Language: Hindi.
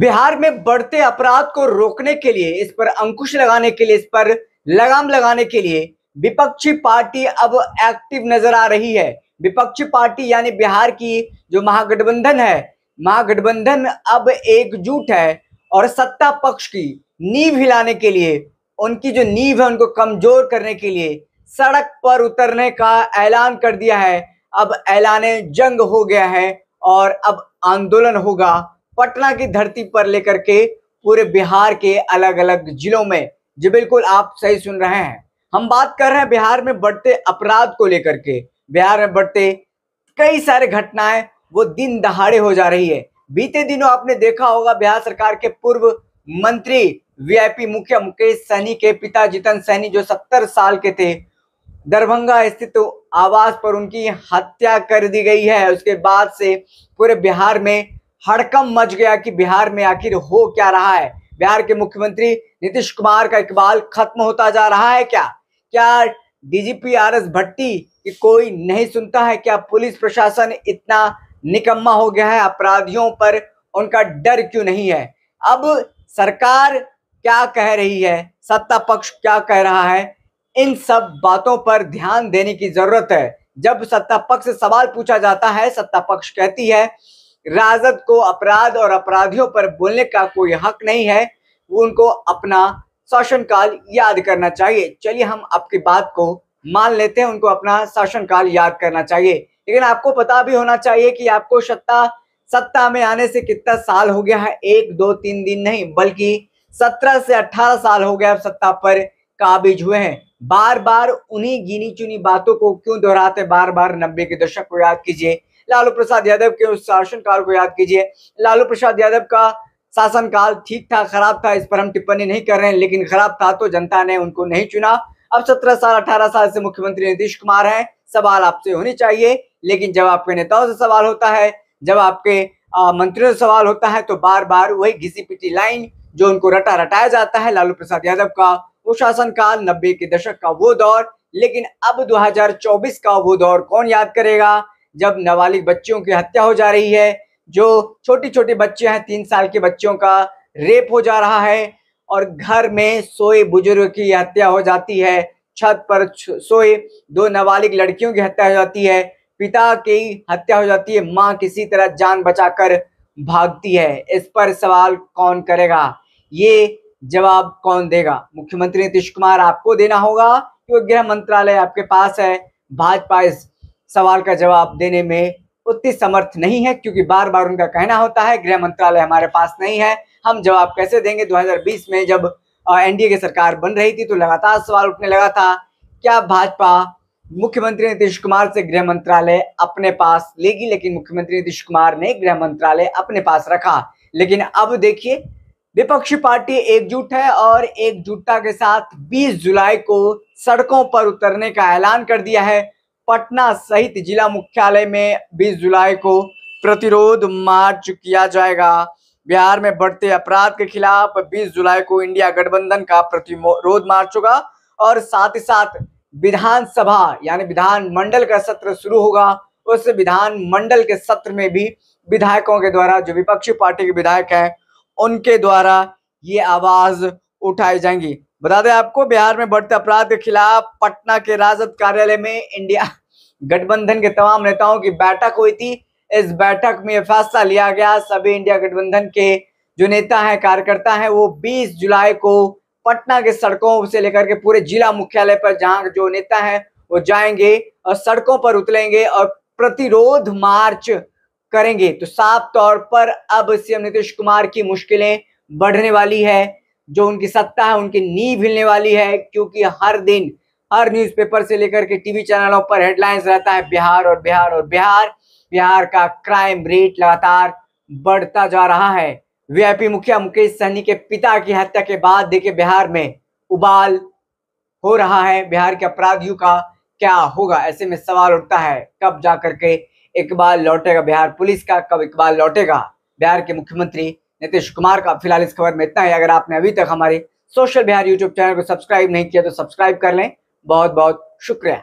बिहार में बढ़ते अपराध को रोकने के लिए इस पर अंकुश लगाने के लिए इस पर लगाम लगाने के लिए विपक्षी पार्टी अब एक्टिव नजर आ रही है विपक्षी पार्टी यानी बिहार की जो महागठबंधन है महागठबंधन अब एकजुट है और सत्ता पक्ष की नींव हिलाने के लिए उनकी जो नींव है उनको कमजोर करने के लिए सड़क पर उतरने का ऐलान कर दिया है अब ऐलान जंग हो गया है और अब आंदोलन होगा पटना की धरती पर लेकर के पूरे बिहार के अलग अलग जिलों में जी बिल्कुल आप सही सुन रहे हैं हम बात कर रहे हैं बिहार में बढ़ते अपराध को लेकर के बिहार में बढ़ते कई सारे घटनाएं वो दिन दहाड़े हो जा रही है बीते दिनों आपने देखा होगा बिहार सरकार के पूर्व मंत्री वीआईपी मुखिया मुकेश सहनी के पिता जितन सहनी जो सत्तर साल के थे दरभंगा स्थित आवास पर उनकी हत्या कर दी गई है उसके बाद से पूरे बिहार में हड़कम मच गया कि बिहार में आखिर हो क्या रहा है बिहार के मुख्यमंत्री नीतीश कुमार का इकबाल खत्म होता जा रहा है क्या क्या डीजीपी आर एस भट्टी की कोई नहीं सुनता है क्या पुलिस प्रशासन इतना निकम्मा हो गया है अपराधियों पर उनका डर क्यों नहीं है अब सरकार क्या कह रही है सत्ता पक्ष क्या कह रहा है इन सब बातों पर ध्यान देने की जरूरत है जब सत्ता पक्ष सवाल पूछा जाता है सत्ता पक्ष कहती है राजद को अपराध और अपराधियों पर बोलने का कोई हक नहीं है वो उनको अपना शासनकाल याद करना चाहिए चलिए हम आपकी बात को मान लेते हैं उनको अपना शासनकाल याद करना चाहिए लेकिन आपको पता भी होना चाहिए कि आपको सत्ता सत्ता में आने से कितना साल हो गया है एक दो तीन दिन नहीं बल्कि सत्रह से अठारह साल हो गया अब सत्ता पर काबिज हुए हैं बार बार उन्हीं गिनी चुनी बातों को क्यों दोहराते बार बार नब्बे के दशक को याद कीजिए लालू प्रसाद यादव के उस शासनकाल को याद कीजिए लालू प्रसाद यादव का शासनकाल ठीक था खराब था इस पर हम टिप्पणी नहीं कर रहे हैं लेकिन खराब था तो जनता ने उनको नहीं चुना अब सत्रह साल अठारह साल से मुख्यमंत्री नीतीश कुमार हैं सवाल आपसे होने चाहिए लेकिन जब आपके नेताओं से सवाल होता है जब आपके मंत्रियों से सवाल होता है तो बार बार वही घिसी पिटी लाइन जो उनको रटा रटाया जाता है लालू प्रसाद यादव का वो शासनकाल नब्बे के दशक का वो दौर लेकिन अब 2024 का वो दौर कौन याद करेगा जब नाबालिग बच्चियों की हत्या हो जा रही है जो छोटी छोटी बच्चे हैं तीन साल के बच्चों का रेप हो जा रहा है और घर में सोए बुजुर्ग की हत्या हो जाती है छत पर सोए दो नाबालिग लड़कियों की हत्या हो जाती है पिता की हत्या हो जाती है माँ किसी तरह जान बचाकर भागती है इस पर सवाल कौन करेगा ये जवाब कौन देगा मुख्यमंत्री नीतीश कुमार आपको देना होगा क्योंकि गृह मंत्रालय आपके पास है भाजपा इस सवाल का जवाब देने में उतनी समर्थ नहीं है क्योंकि बार बार उनका कहना होता है गृह मंत्रालय हमारे पास नहीं है हम जवाब कैसे देंगे 2020 में जब एनडीए की सरकार बन रही थी तो लगातार सवाल उठने लगा था क्या भाजपा मुख्यमंत्री नीतीश कुमार से गृह मंत्रालय अपने पास लेगी लेकिन मुख्यमंत्री नीतीश कुमार ने गृह मंत्रालय अपने पास रखा लेकिन अब देखिए विपक्षी पार्टी एकजुट है और एकजुटता के साथ 20 जुलाई को सड़कों पर उतरने का ऐलान कर दिया है पटना सहित जिला मुख्यालय में 20 जुलाई को प्रतिरोध मार्च किया जाएगा बिहार में बढ़ते अपराध के खिलाफ 20 जुलाई को इंडिया गठबंधन का प्रतिरोध मार्च होगा और साथ ही साथ विधानसभा यानी विधान मंडल का सत्र शुरू होगा उस विधान मंडल के सत्र में भी विधायकों के द्वारा जो विपक्षी पार्टी के विधायक हैं उनके द्वारा ये आवाज उठाई जाएंगी बता दें आपको बिहार में बढ़ते अपराध के खिलाफ पटना के राजद कार्यालय में इंडिया गठबंधन के तमाम नेताओं की बैठक हुई थी इस बैठक में फैसला लिया गया सभी इंडिया गठबंधन के जो नेता हैं कार्यकर्ता हैं वो 20 जुलाई को पटना के सड़कों से लेकर के पूरे जिला मुख्यालय पर जहां जो नेता हैं वो जाएंगे और सड़कों पर उतरेंगे और प्रतिरोध मार्च करेंगे तो साफ तौर पर अब सीएम नीतीश कुमार की मुश्किलें बढ़ने वाली है जो उनकी सत्ता है उनकी नींव हिलने वाली है क्योंकि हर दिन हर न्यूज़पेपर से लेकर के टीवी चैनलों पर हेडलाइंस रहता है बिहार और बिहार और बिहार बिहार का क्राइम रेट लगातार बढ़ता जा रहा है वीआईपी मुखिया मुकेश सहनी के पिता की हत्या के बाद देखे बिहार में उबाल हो रहा है बिहार के अपराधियों का क्या होगा ऐसे में सवाल उठता है कब जा करके इकबाल लौटेगा बिहार पुलिस का कब इकबाल लौटेगा बिहार के मुख्यमंत्री नीतीश कुमार का फिलहाल इस खबर में इतना ही अगर आपने अभी तक हमारे सोशल बिहार यूट्यूब चैनल को सब्सक्राइब नहीं किया तो सब्सक्राइब कर लें बहुत बहुत शुक्रिया